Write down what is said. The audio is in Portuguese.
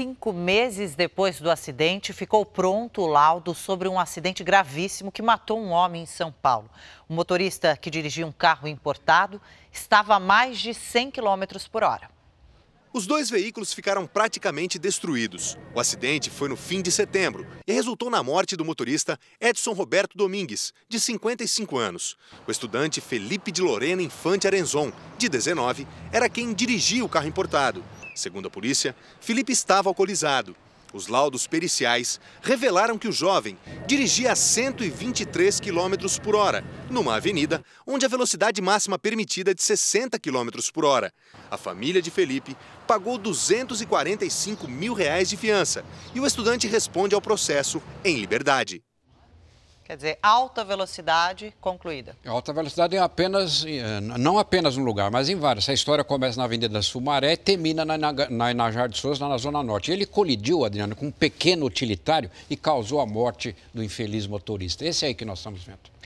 cinco meses depois do acidente, ficou pronto o laudo sobre um acidente gravíssimo que matou um homem em São Paulo. O motorista que dirigia um carro importado estava a mais de 100 km por hora. Os dois veículos ficaram praticamente destruídos. O acidente foi no fim de setembro e resultou na morte do motorista Edson Roberto Domingues, de 55 anos. O estudante Felipe de Lorena Infante Arenzon, de 19, era quem dirigia o carro importado. Segundo a polícia, Felipe estava alcoolizado os laudos periciais revelaram que o jovem dirigia a 123 km por hora, numa avenida onde a velocidade máxima permitida é de 60 km por hora. A família de Felipe pagou 245 mil reais de fiança e o estudante responde ao processo em liberdade. Quer dizer, alta velocidade concluída. Alta velocidade em apenas, eh, não apenas um lugar, mas em vários. Essa história começa na Avenida Sumaré e termina na, na, Inajar de Souza, na Zona Norte. Ele colidiu, Adriano, com um pequeno utilitário e causou a morte do infeliz motorista. Esse é aí que nós estamos vendo.